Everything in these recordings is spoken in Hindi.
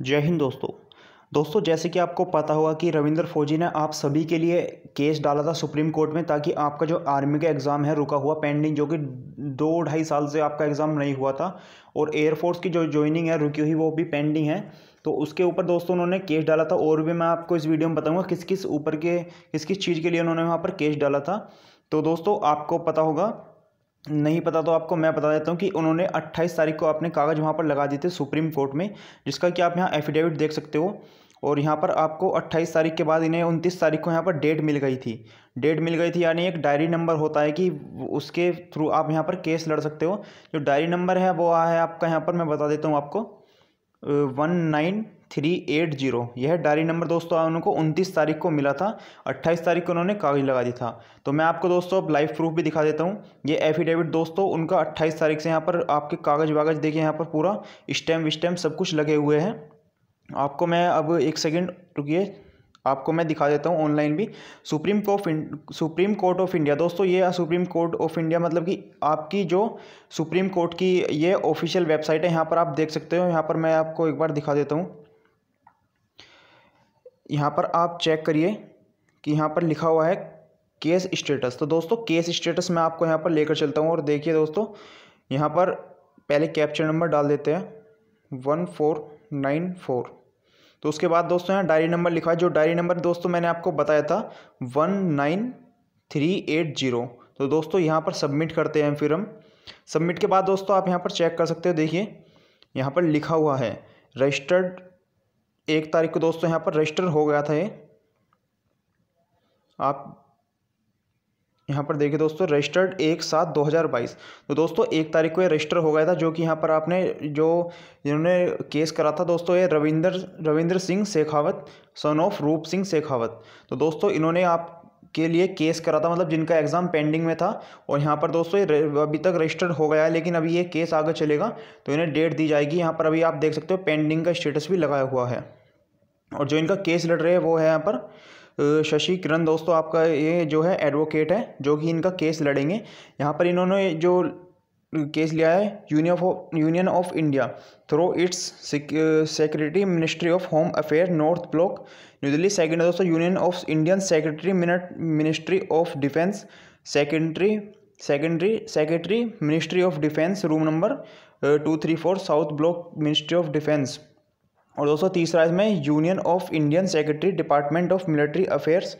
जय हिंद दोस्तों दोस्तों जैसे कि आपको पता होगा कि रविंद्र फौजी ने आप सभी के लिए केस डाला था सुप्रीम कोर्ट में ताकि आपका जो आर्मी का एग्ज़ाम है रुका हुआ पेंडिंग जो कि दो ढाई साल से आपका एग्ज़ाम नहीं हुआ था और एयरफोर्स की जो ज्वाइनिंग है रुकी हुई वो भी पेंडिंग है तो उसके ऊपर दोस्तों उन्होंने केस डाला था और भी मैं आपको इस वीडियो में बताऊँगा किस किस ऊपर के किस किस चीज़ के लिए उन्होंने वहाँ पर केस डाला था तो दोस्तों आपको पता होगा नहीं पता तो आपको मैं बता देता हूँ कि उन्होंने 28 तारीख को अपने कागज़ वहाँ पर लगा दिए थे सुप्रीम कोर्ट में जिसका कि आप यहाँ एफिडेविट देख सकते हो और यहाँ पर आपको 28 तारीख के बाद इन्हें उनतीस तारीख को यहाँ पर डेट मिल गई थी डेट मिल गई थी यानी एक डायरी नंबर होता है कि उसके थ्रू आप यहाँ पर केस लड़ सकते हो जो डायरी नंबर है वो है आपका यहाँ पर मैं बता देता हूँ आपको one nine three eight zero यह डायरी नंबर दोस्तों उनको उनतीस तारीख को मिला था अट्ठाईस तारीख को उन्होंने कागज लगा दिया था तो मैं आपको दोस्तों अब लाइव प्रूफ भी दिखा देता हूँ ये एफिडेविट दोस्तों उनका अट्ठाईस तारीख से यहाँ पर आपके कागज वागज देखिए यहाँ पर पूरा स्टैम्प विस्टैम्प सब कुछ लगे हुए हैं आपको मैं अब एक सेकेंड रुकी आपको मैं दिखा देता हूँ ऑनलाइन भी Supreme Court Supreme Court of India दोस्तों ये सुप्रीम कोर्ट ऑफ इंडिया मतलब कि आपकी जो सुप्रीम कोर्ट की ये ऑफिशियल वेबसाइट है यहाँ पर आप देख सकते हो यहाँ पर मैं आपको एक बार दिखा देता हूँ यहाँ पर आप चेक करिए कि यहाँ पर लिखा हुआ है केस स्टेटस तो दोस्तों केस स्टेटस मैं आपको यहाँ पर लेकर चलता हूँ और देखिए दोस्तों यहाँ पर पहले कैप्चर नंबर डाल देते हैं वन फोर नाइन फोर तो उसके बाद दोस्तों यहाँ डायरी नंबर लिखा है जो डायरी नंबर दोस्तों मैंने आपको बताया था one nine three eight zero तो दोस्तों यहाँ पर सबमिट करते हैं फिर हम सबमिट के बाद दोस्तों आप यहाँ पर चेक कर सकते हो देखिए यहाँ पर लिखा हुआ है रजिस्टर्ड एक तारीख को दोस्तों यहाँ पर रजिस्टर हो गया था ये आप यहाँ पर देखिए दोस्तों रजिस्टर्ड एक सात दो हज़ार बाईस तो दोस्तों एक तारीख को ये रजिस्टर हो गया था जो कि यहाँ पर आपने जो जिन्होंने केस करा था दोस्तों ये रविंदर रविंद्र सिंह शेखावत सन ऑफ रूप सिंह शेखावत तो दोस्तों इन्होंने आप के लिए केस करा था मतलब जिनका एग्ज़ाम पेंडिंग में था और यहाँ पर दोस्तों अभी तक रजिस्टर्ड हो गया है लेकिन अभी ये केस आगे चलेगा तो इन्हें डेट दी जाएगी यहाँ पर अभी आप देख सकते हो पेंडिंग का स्टेटस भी लगाया हुआ है और जो इनका केस लड़ रहे हैं वो है यहाँ पर शशि किरण दोस्तों आपका ये जो है एडवोकेट है जो कि इनका केस लड़ेंगे यहाँ पर इन्होंने जो केस लिया है union of union of India through its secretary ministry of home affair North Block New Delhi second दोस्तों union of Indian secretary ministry of defence secondary secondary secretary ministry of defence room number two three four South Block ministry of defence और दोस्तों तीसरा इसमें union of Indian secretary department of military affairs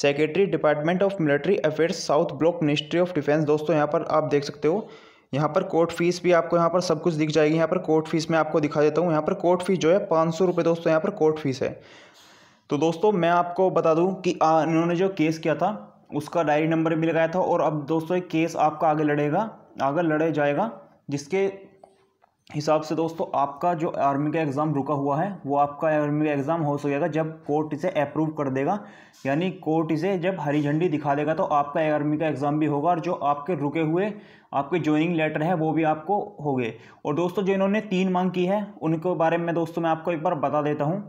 secretary department of military affairs South Block ministry of defence दोस्तों यहाँ पर आप देख सकते हो यहाँ पर कोर्ट फीस भी आपको यहाँ पर सब कुछ दिख जाएगी यहाँ पर कोर्ट फीस मैं आपको दिखा देता हूँ यहाँ पर कोर्ट फीस जो है पाँच सौ रुपये दोस्तों यहाँ पर कोर्ट फीस है तो दोस्तों मैं आपको बता दूँ कि इन्होंने जो केस किया था उसका डायरी नंबर भी लगाया था और अब दोस्तों एक केस आपका आगे लड़ेगा आगे लड़े जाएगा जिसके हिसाब से दोस्तों आपका जो आर्मी का एग्ज़ाम रुका हुआ है वो आपका आर्मी का एग्ज़ाम हो सकेगा जब कोर्ट इसे अप्रूव कर देगा यानी कोर्ट इसे जब हरी झंडी दिखा देगा तो आपका आर्मी का एग्ज़ाम भी होगा और जो आपके रुके हुए आपके ज्वाइनिंग लेटर है वो भी आपको गए और दोस्तों जो इन्होंने तीन मांग की है उनके बारे में दोस्तों मैं आपको एक बार बता देता हूँ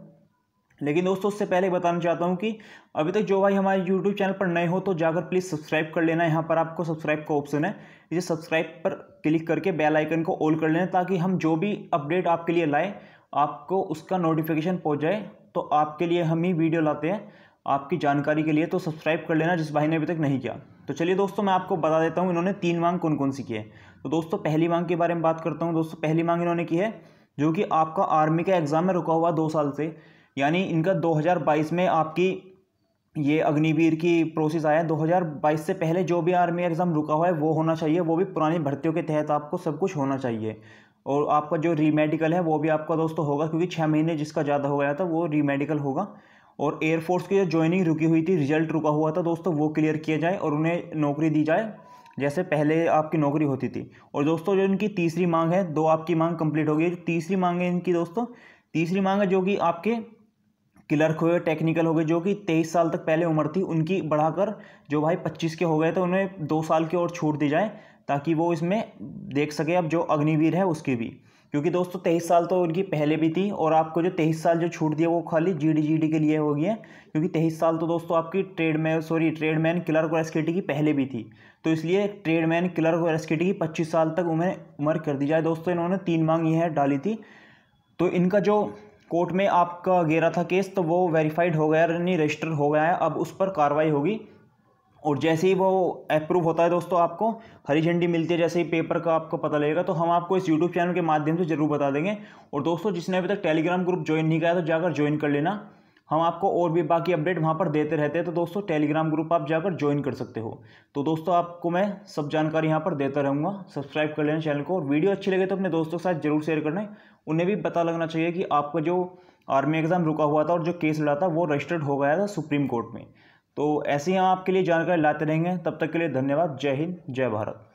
लेकिन दोस्तों उससे पहले बताना चाहता हूँ कि अभी तक जो भाई हमारे यूट्यूब चैनल पर नए हो तो जाकर प्लीज़ सब्सक्राइब कर लेना यहाँ पर आपको सब्सक्राइब का ऑप्शन है इसे सब्सक्राइब पर क्लिक करके बेल आइकन को ऑल कर लेना ताकि हम जो भी अपडेट आपके लिए लाए आपको उसका नोटिफिकेशन पहुँच जाए तो आपके लिए हम ही वीडियो लाते हैं आपकी जानकारी के लिए तो सब्सक्राइब कर लेना जिस भाई ने अभी तक नहीं किया तो चलिए दोस्तों मैं आपको बता देता हूँ इन्होंने तीन मांग कौन कौन सी की है तो दोस्तों पहली मांग के बारे में बात करता हूँ दोस्तों पहली मांग इन्होंने की है जो कि आपका आर्मी का एग्ज़ाम में रुका हुआ दो साल से यानी इनका 2022 में आपकी ये अग्निवीर की प्रोसेस आया 2022 से पहले जो भी आर्मी एग्ज़ाम रुका हुआ है वो होना चाहिए वो भी पुरानी भर्तियों के तहत आपको सब कुछ होना चाहिए और आपका जो रीमेडिकल है वो भी आपका दोस्तों होगा क्योंकि छः महीने जिसका ज़्यादा हो गया था वो रीमेडिकल होगा और एयरफोर्स की जो ज्वाइनिंग रुकी हुई थी रिजल्ट रुका हुआ था दोस्तों वो क्लियर किया जाए और उन्हें नौकरी दी जाए जैसे पहले आपकी नौकरी होती थी और दोस्तों जो इनकी तीसरी मांग है दो आपकी मांग कंप्लीट हो गई है तीसरी मांग है इनकी दोस्तों तीसरी मांग है जो कि आपके क्लर्क हुए टेक्निकल हो गए जो कि तेईस साल तक पहले उम्र थी उनकी बढ़ाकर जो भाई पच्चीस के हो गए तो उन्हें दो साल की और छूट दी जाए ताकि वो इसमें देख सके अब जो अग्निवीर है उसकी भी क्योंकि दोस्तों तेईस साल तो उनकी पहले भी थी और आपको जो तेईस साल जो छूट दिया वो खाली जी डी जी डी के लिए होगी है क्योंकि तेईस साल तो दोस्तों आपकी trade sorry trade man clerk और एसकेटी की पहले भी थी तो इसलिए ट्रेड मैन क्लर्क और एसकेटी की पच्चीस साल तक उम्र उम्र कर दी जाए दोस्तों इन्होंने तीन मांग यह डाली थी तो इनका जो कोर्ट में आपका गेरा था केस तो वो वेरीफाइड हो गया यानी रजिस्टर हो गया है अब उस पर कार्रवाई होगी और जैसे ही वो अप्रूव होता है दोस्तों आपको हरी झंडी मिलती है जैसे ही पेपर का आपको पता लगेगा तो हम आपको इस यूट्यूब चैनल के माध्यम से ज़रूर बता देंगे और दोस्तों जिसने अभी तक टेलीग्राम ग्रुप ज्वाइन नहीं किया तो जाकर ज्वाइन कर लेना हम आपको और भी बाकी अपडेट वहाँ पर देते रहते हैं तो दोस्तों टेलीग्राम ग्रुप आप जाकर ज्वाइन कर सकते हो तो दोस्तों आपको मैं सब जानकारी यहाँ पर देता रहूँगा सब्सक्राइब कर लेना चैनल को और वीडियो अच्छी लगे तो अपने दोस्तों के साथ जरूर शेयर करना उन्हें भी पता लगना चाहिए कि आपका जो आर्मी एग्ज़ाम रुका हुआ था और जो केस लड़ा था वो रजिस्टर्ड हो गया था सुप्रीम कोर्ट में तो ऐसे ही हम आपके लिए जानकारी लाते रहेंगे तब तक के लिए धन्यवाद जय हिंद जय भारत